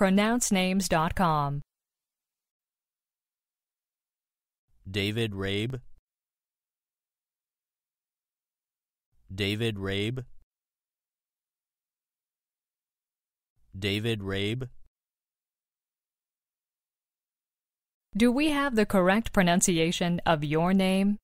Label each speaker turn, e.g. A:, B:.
A: pronouncenames.com.
B: David Rabe David Rabe David Rabe
A: Do we have the correct pronunciation of your name?